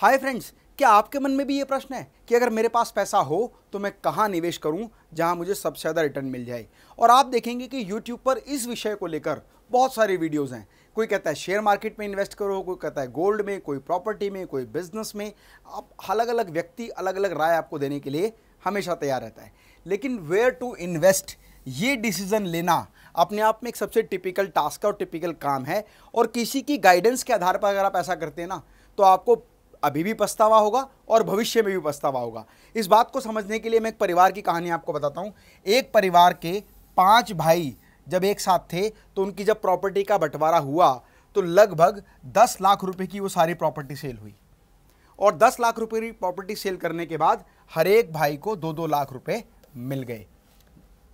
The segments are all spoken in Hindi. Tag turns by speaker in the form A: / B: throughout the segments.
A: हाय फ्रेंड्स क्या आपके मन में भी ये प्रश्न है कि अगर मेरे पास पैसा हो तो मैं कहाँ निवेश करूँ जहाँ मुझे सबसे ज़्यादा रिटर्न मिल जाए और आप देखेंगे कि यूट्यूब पर इस विषय को लेकर बहुत सारे वीडियोज़ हैं कोई कहता है शेयर मार्केट में इन्वेस्ट करो कोई कहता है गोल्ड में कोई प्रॉपर्टी में कोई बिजनेस में आप अलग अलग व्यक्ति अलग अलग राय आपको देने के लिए हमेशा तैयार रहता है लेकिन वेयर टू इन्वेस्ट ये डिसीज़न लेना अपने आप में एक सबसे टिपिकल टास्क और टिपिकल काम है और किसी की गाइडेंस के आधार पर अगर आप ऐसा करते हैं ना तो आपको अभी भी पछतावा होगा और भविष्य में भी पछतावा होगा इस बात को समझने के लिए मैं एक परिवार की कहानी आपको बताता हूँ एक परिवार के पाँच भाई जब एक साथ थे तो उनकी जब प्रॉपर्टी का बंटवारा हुआ तो लगभग दस लाख रुपए की वो सारी प्रॉपर्टी सेल हुई और दस लाख रुपए की प्रॉपर्टी सेल करने के बाद हर एक भाई को दो दो लाख रुपए मिल गए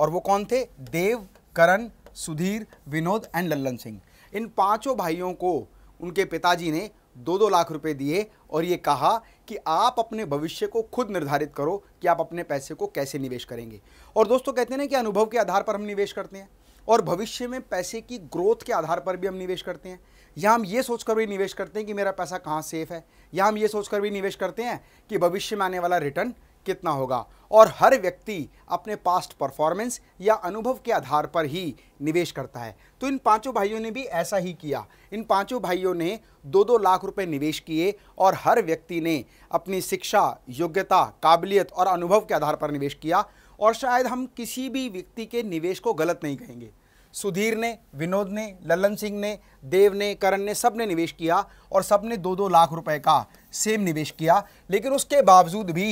A: और वो कौन थे देव करण सुधीर विनोद एंड लल्लन सिंह इन पांचों भाइयों को उनके पिताजी ने दो दो लाख रुपए दिए और ये कहा कि आप अपने भविष्य को खुद निर्धारित करो कि आप अपने पैसे को कैसे निवेश करेंगे और दोस्तों कहते हैं ना कि अनुभव के आधार पर हम निवेश करते हैं और भविष्य में पैसे की ग्रोथ के आधार पर भी हम निवेश करते हैं या हम ये सोचकर भी निवेश करते हैं कि मेरा पैसा कहाँ सेफ है या हम ये सोचकर भी निवेश करते हैं कि भविष्य में आने वाला रिटर्न कितना होगा और हर व्यक्ति अपने पास्ट परफॉर्मेंस या अनुभव के आधार पर ही निवेश करता है तो इन पांचों भाइयों ने भी ऐसा ही किया इन पांचों भाइयों ने दो दो लाख रुपए निवेश किए और हर व्यक्ति ने अपनी शिक्षा योग्यता काबिलियत और अनुभव के आधार पर निवेश किया और शायद हम किसी भी व्यक्ति के निवेश को गलत नहीं कहेंगे सुधीर ने विनोद ने ललन सिंह ने देव ने करण ने सब ने निवेश किया और सब ने दो दो लाख रुपए का सेम निवेश किया लेकिन उसके बावजूद भी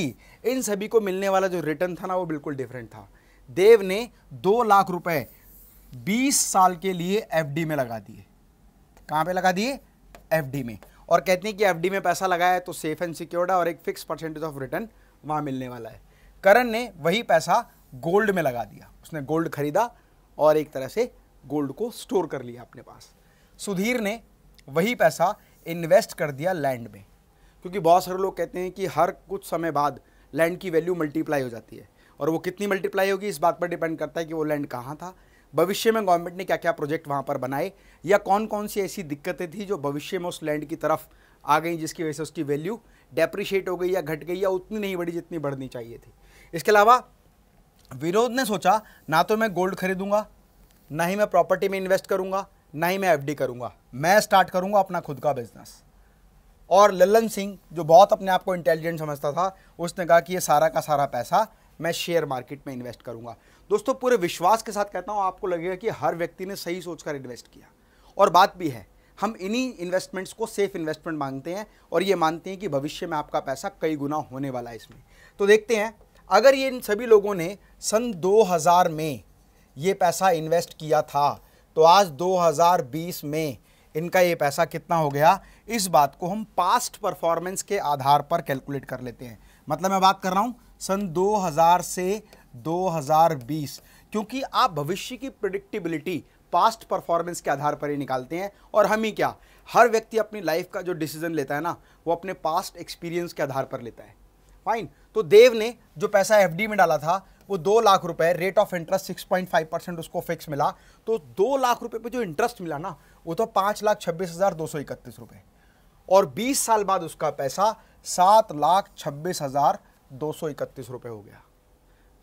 A: इन सभी को मिलने वाला जो रिटर्न था ना वो बिल्कुल डिफरेंट था देव ने दो लाख रुपए बीस साल के लिए एफडी में लगा दिए कहाँ पे लगा दिए एफडी में और कहते हैं कि एफडी में पैसा लगाया है तो सेफ एंड सिक्योर्ड है और एक फिक्स परसेंटेज ऑफ रिटर्न वहाँ मिलने वाला है करण ने वही पैसा गोल्ड में लगा दिया उसने गोल्ड खरीदा और एक तरह से गोल्ड को स्टोर कर लिया अपने पास सुधीर ने वही पैसा इन्वेस्ट कर दिया लैंड में क्योंकि बहुत सारे लोग कहते हैं कि हर कुछ समय बाद लैंड की वैल्यू मल्टीप्लाई हो जाती है और वो कितनी मल्टीप्लाई होगी इस बात पर डिपेंड करता है कि वो लैंड कहाँ था भविष्य में गवर्नमेंट ने क्या क्या प्रोजेक्ट वहाँ पर बनाए या कौन कौन सी ऐसी दिक्कतें थी जो भविष्य में उस लैंड की तरफ आ गई जिसकी वजह से उसकी वैल्यू डेप्रिशिएट हो गई या घट गई या उतनी नहीं बढ़ी जितनी बढ़नी चाहिए थी इसके अलावा विनोद ने सोचा ना तो मैं गोल्ड खरीदूंगा ना ही मैं प्रॉपर्टी में इन्वेस्ट करूंगा ना ही मैं एफडी करूंगा मैं स्टार्ट करूंगा अपना खुद का बिजनेस और लल्लन सिंह जो बहुत अपने आप को इंटेलिजेंट समझता था उसने कहा कि ये सारा का सारा पैसा मैं शेयर मार्केट में इन्वेस्ट करूंगा दोस्तों पूरे विश्वास के साथ कहता हूँ आपको लगेगा कि हर व्यक्ति ने सही सोचकर इन्वेस्ट किया और बात भी है हम इन्हीं इन्वेस्टमेंट्स को सेफ इन्वेस्टमेंट मांगते हैं और ये मानते हैं कि भविष्य में आपका पैसा कई गुना होने वाला है इसमें तो देखते हैं अगर ये इन सभी लोगों ने सन 2000 में ये पैसा इन्वेस्ट किया था तो आज 2020 में इनका ये पैसा कितना हो गया इस बात को हम पास्ट परफॉर्मेंस के आधार पर कैलकुलेट कर लेते हैं मतलब मैं बात कर रहा हूँ सन 2000 से 2020 क्योंकि आप भविष्य की प्रोडिक्टिबिलिटी पास्ट परफॉर्मेंस के आधार पर ही निकालते हैं और हम ही क्या हर व्यक्ति अपनी लाइफ का जो डिसीजन लेता है ना वो अपने पास्ट एक्सपीरियंस के आधार पर लेता है फाइन तो देव ने जो पैसा एफ में डाला था वो दो लाख रुपए rate of interest six point five percent उसको फिक्स मिला तो दो लाख रुपए पे जो इंटरेस्ट मिला ना वो तो पाँच लाख छब्बीस हज़ार दो सौ इकतीस रुपये और बीस साल बाद उसका पैसा सात लाख छब्बीस हज़ार दो सौ इकतीस रुपये हो गया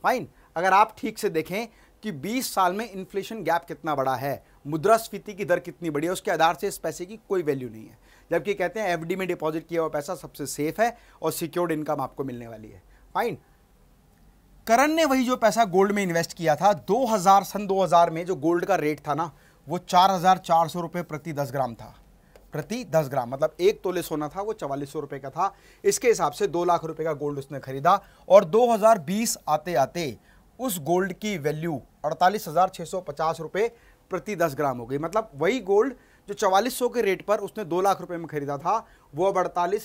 A: फाइन अगर आप ठीक से देखें कि 20 साल में इन्फ्लेशन गैप कितना बड़ा है मुद्रास्फीति की दर कितनी बड़ी है उसके आधार से इस पैसे की कोई वैल्यू नहीं है जबकि कहते हैं एफडी में डिपॉजिट किया हुआ पैसा सबसे सेफ है और सिक्योर्ड इनकम आपको मिलने वाली है फाइन करण ने वही जो पैसा गोल्ड में इन्वेस्ट किया था 2000 सन 2000 में जो गोल्ड का रेट था ना वो चार हज़ार चार सौ रुपये प्रति दस ग्राम था प्रति दस ग्राम मतलब एक तोले सोना था वो चवालीस सौ रुपये का था इसके हिसाब से दो लाख रुपए का गोल्ड उसने खरीदा और 2020 आते आते उस गोल्ड की वैल्यू अड़तालीस हज़ार छः सौ पचास रुपये प्रति दस ग्राम हो गई मतलब वही गोल्ड जो चवालीस सौ के रेट पर उसने दो लाख रुपए में खरीदा था वो अब अड़तालीस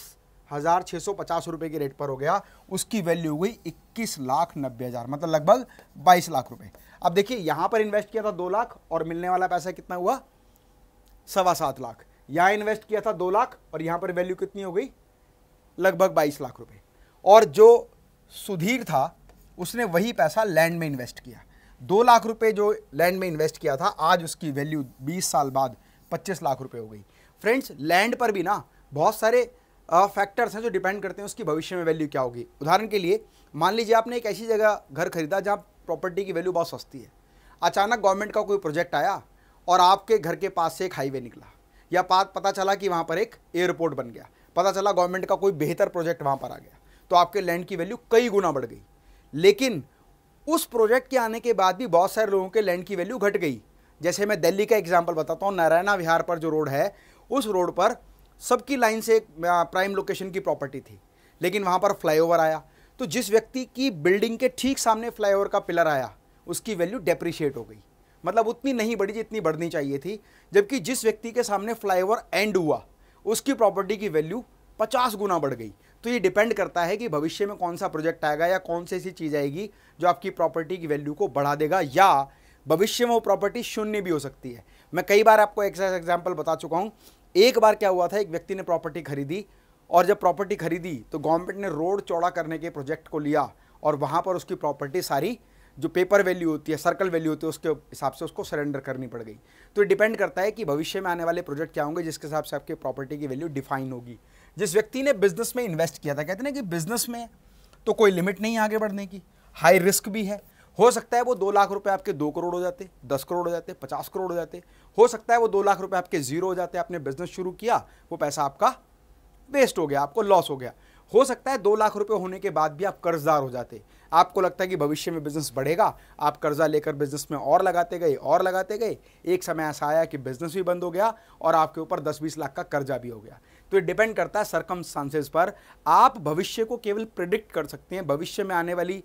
A: हज़ार छः सौ पचास रुपये के रेट पर हो गया उसकी वैल्यू हुई इक्कीस लाख नब्बे हज़ार मतलब लगभग बाईस लाख रुपए अब देखिए यहाँ पर इन्वेस्ट किया था दो लाख और मिलने वाला पैसा कितना हुआ सवा सात लाख यहाँ इन्वेस्ट किया था दो लाख और यहाँ पर वैल्यू कितनी हो गई लगभग बाईस लाख रुपये और जो सुधीर था उसने वही पैसा लैंड में इन्वेस्ट किया दो लाख रुपये जो लैंड में इन्वेस्ट किया था आज उसकी वैल्यू बीस साल बाद पच्चीस लाख रुपए हो गई फ्रेंड्स लैंड पर भी ना बहुत सारे फैक्टर्स हैं जो डिपेंड करते हैं उसकी भविष्य में वैल्यू क्या होगी उदाहरण के लिए मान लीजिए आपने एक ऐसी जगह घर खरीदा जहाँ प्रॉपर्टी की वैल्यू बहुत सस्ती है अचानक गवर्नमेंट का कोई प्रोजेक्ट आया और आपके घर के पास से एक हाईवे निकला या पा पता चला कि वहाँ पर एक एयरपोर्ट बन गया पता चला गवर्नमेंट का कोई बेहतर प्रोजेक्ट वहाँ पर आ गया तो आपके लैंड की वैल्यू कई गुना बढ़ गई लेकिन उस प्रोजेक्ट के आने के बाद भी बहुत सारे लोगों के लैंड की वैल्यू घट गई जैसे मैं दिल्ली का एग्जाम्पल बताता हूँ नारायणा विहार पर जो रोड है उस रोड पर सबकी लाइन से एक प्राइम लोकेशन की प्रॉपर्टी थी लेकिन वहाँ पर फ्लाईओवर आया तो जिस व्यक्ति की बिल्डिंग के ठीक सामने फ्लाईओवर का पिलर आया उसकी वैल्यू डेप्रिशिएट हो गई मतलब उतनी नहीं बढ़ी जितनी बढ़नी चाहिए थी जबकि जिस व्यक्ति के सामने फ्लाईओवर एंड हुआ उसकी प्रॉपर्टी की वैल्यू पचास गुना बढ़ गई तो ये डिपेंड करता है कि भविष्य में कौन सा प्रोजेक्ट आएगा या कौन सी ऐसी चीज़ आएगी जो आपकी प्रॉपर्टी की वैल्यू को बढ़ा देगा या भविष्य में वो प्रॉपर्टी शून्य भी हो सकती है मैं कई बार आपको एक एग्जाम्पल बता चुका हूँ एक बार क्या हुआ था एक व्यक्ति ने प्रॉपर्टी खरीदी और जब प्रॉपर्टी खरीदी तो गवर्नमेंट ने रोड चौड़ा करने के प्रोजेक्ट को लिया और वहाँ पर उसकी प्रॉपर्टी सारी जो पेपर वैल्यू होती है सर्कल वैल्यू होती है उसके हिसाब से उसको सरेंडर करनी पड़ गई तो ये डिपेंड करता है कि भविष्य में आने वाले प्रोजेक्ट क्या होंगे जिसके हिसाब से आपकी प्रॉपर्टी की वैल्यू डिफाइन होगी जिस व्यक्ति ने बिजनेस में इन्वेस्ट किया था कहते ना कि बिजनेस में तो कोई लिमिट नहीं आगे बढ़ने की हाई रिस्क भी है हो सकता है वो दो लाख रुपए आपके दो करोड़ हो जाते दस करोड़ हो जाते पचास करोड़ हो जाते हो सकता है वो दो लाख रुपए आपके जीरो हो जाते आपने बिजनेस शुरू किया वो पैसा आपका वेस्ट हो गया आपको लॉस हो गया हो सकता है दो लाख रुपए होने के बाद भी आप कर्जदार हो जाते आपको लगता है कि भविष्य में बिजनेस बढ़ेगा आप कर्जा लेकर बिजनेस में और लगाते गए और लगाते गए एक समय ऐसा आया कि बिजनेस भी बंद हो गया और आपके ऊपर दस बीस लाख का कर्जा भी हो गया तो ये डिपेंड करता है सरकम पर आप भविष्य को केवल प्रिडिक्ट कर सकते हैं भविष्य में आने वाली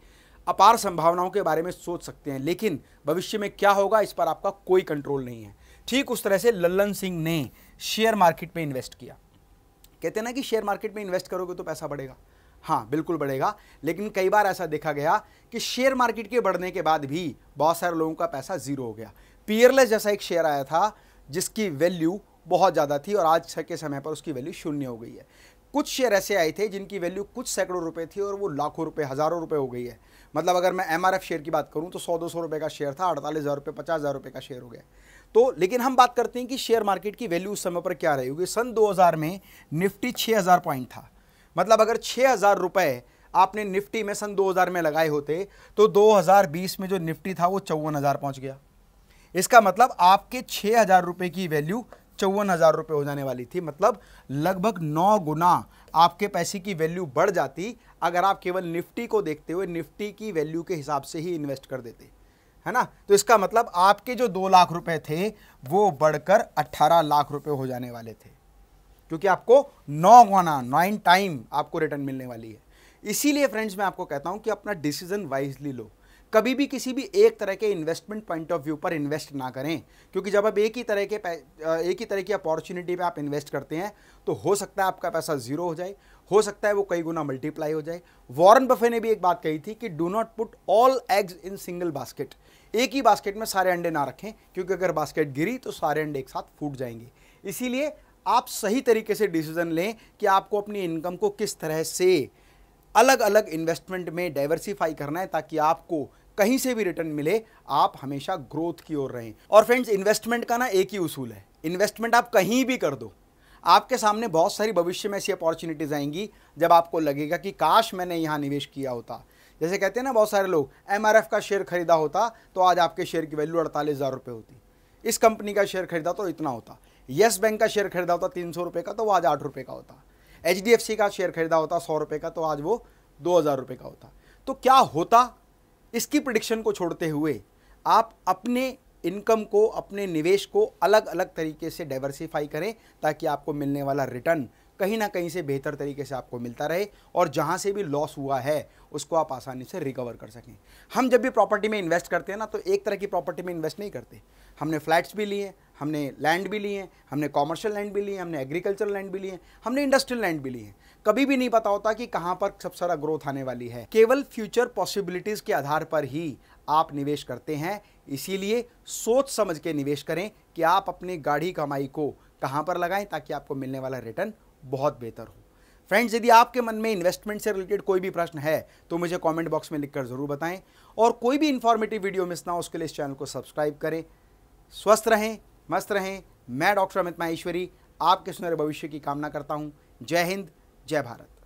A: अपार संभावनाओं के बारे में सोच सकते हैं लेकिन भविष्य में क्या होगा इस पर आपका कोई कंट्रोल नहीं है ठीक उस तरह से लल्लन सिंह ने शेयर मार्केट में इन्वेस्ट किया कहते हैं ना कि शेयर मार्केट में इन्वेस्ट करोगे तो पैसा बढ़ेगा हाँ बिल्कुल बढ़ेगा लेकिन कई बार ऐसा देखा गया कि शेयर मार्केट के बढ़ने के बाद भी बहुत सारे लोगों का पैसा जीरो हो गया पीयरलेस जैसा एक शेयर आया था जिसकी वैल्यू बहुत ज़्यादा थी और आज के समय पर उसकी वैल्यू शून्य हो गई है कुछ शेयर ऐसे आए थे जिनकी वैल्यू कुछ सैकड़ों रुपए थी और वो लाखों रुपए हज़ारों रुपए हो गई है मतलब अगर मैं एम शेयर की बात करूँ तो सौ दो सौ रुपये का शेयर था अड़तालीस हज़ार रुपये पचास हज़ार रुपये का शेयर हो गया तो लेकिन हम बात करते हैं कि शेयर मार्केट की वैल्यू उस समय पर क्या रही होगी सन दो में निफ्टी 6000 पॉइंट था मतलब अगर छः हज़ार आपने निफ्टी में सन 2000 में लगाए होते तो 2020 में जो निफ्टी था वो चौवन हज़ार पहुँच गया इसका मतलब आपके छः हज़ार रुपये की वैल्यू चौवन हज़ार रुपये हो जाने वाली थी मतलब लगभग नौ गुना आपके पैसे की वैल्यू बढ़ जाती अगर आप केवल निफ्टी को देखते हुए निफ्टी की वैल्यू के हिसाब से ही इन्वेस्ट कर देते है ना तो इसका मतलब आपके जो दो लाख रुपए थे वो बढ़कर अट्ठारह लाख रुपए हो जाने वाले थे क्योंकि आपको नौ गुना नाइन टाइम आपको रिटर्न मिलने वाली है इसीलिए फ्रेंड्स मैं आपको कहता हूं कि अपना डिसीजन वाइजली लो कभी भी किसी भी एक तरह के इन्वेस्टमेंट पॉइंट ऑफ व्यू पर इन्वेस्ट ना करें क्योंकि जब आप एक ही तरह के एक ही तरह की अपॉर्चुनिटी पे आप इन्वेस्ट करते हैं तो हो सकता है आपका पैसा जीरो हो जाए हो सकता है वो कई गुना मल्टीप्लाई हो जाए वॉरेन बफे ने भी एक बात कही थी कि do not put all eggs in single basket एक ही बास्केट में सारे अंडे ना रखें क्योंकि अगर बास्केट गिरी तो सारे अंडे एक साथ फूट जाएंगे इसीलिए आप सही तरीके से डिसीजन लें कि आपको अपनी इनकम को किस तरह से अलग अलग इन्वेस्टमेंट में डाइवर्सीफाई करना है ताकि आपको कहीं से भी रिटर्न मिले आप हमेशा ग्रोथ की ओर रहें और फ्रेंड्स इन्वेस्टमेंट का ना एक ही उसूल है इन्वेस्टमेंट आप कहीं भी कर दो आपके सामने बहुत सारी भविष्य में ऐसी अपॉर्चुनिटीज़ आएंगी जब आपको लगेगा कि काश मैंने यहाँ निवेश किया होता जैसे कहते हैं ना बहुत सारे लोग एम का शेयर खरीदा होता तो आज आपके शेयर की वैल्यू अड़तालीस हज़ार रुपये होती इस कंपनी का शेयर खरीदा तो इतना होता येस बैंक का शेयर खरीदा होता तीन सौ रुपये का तो वो आज आठ का होता एच का शेयर खरीदा होता सौ रुपये का तो आज वो दो हज़ार रुपये का होता तो क्या होता इसकी प्रडिक्शन को छोड़ते हुए आप अपने इनकम को अपने निवेश को अलग अलग तरीके से डाइवर्सिफाई करें ताकि आपको मिलने वाला रिटर्न कहीं ना कहीं से बेहतर तरीके से आपको मिलता रहे और जहाँ से भी लॉस हुआ है उसको आप आसानी से रिकवर कर सकें हम जब भी प्रॉपर्टी में इन्वेस्ट करते हैं ना तो एक तरह की प्रॉपर्टी में इन्वेस्ट नहीं करते हमने फ्लैट्स भी लिए हमने लैंड भी लिए हमने कॉमर्शियल लैंड भी लिए हमने एग्रीकल्चर लैंड भी लिए हमने इंडस्ट्रियल लैंड भी लिए कभी भी नहीं पता होता कि कहाँ पर सबसे ज़्यादा ग्रोथ आने वाली है केवल फ्यूचर पॉसिबिलिटीज़ के आधार पर ही आप निवेश करते हैं इसीलिए सोच समझ के निवेश करें कि आप अपनी गाढ़ी कमाई को कहाँ पर लगाएं ताकि आपको मिलने वाला रिटर्न बहुत बेहतर हो फ्रेंड्स यदि आपके मन में इन्वेस्टमेंट से रिलेटेड कोई भी प्रश्न है तो मुझे कमेंट बॉक्स में लिखकर ज़रूर बताएं और कोई भी इन्फॉर्मेटिव वीडियो मिस ना हो उसके लिए इस चैनल को सब्सक्राइब करें स्वस्थ रहें मस्त रहें मैं डॉक्टर अमित माहेश्वरी आपके सुनहरे भविष्य की कामना करता हूँ जय हिंद जय भारत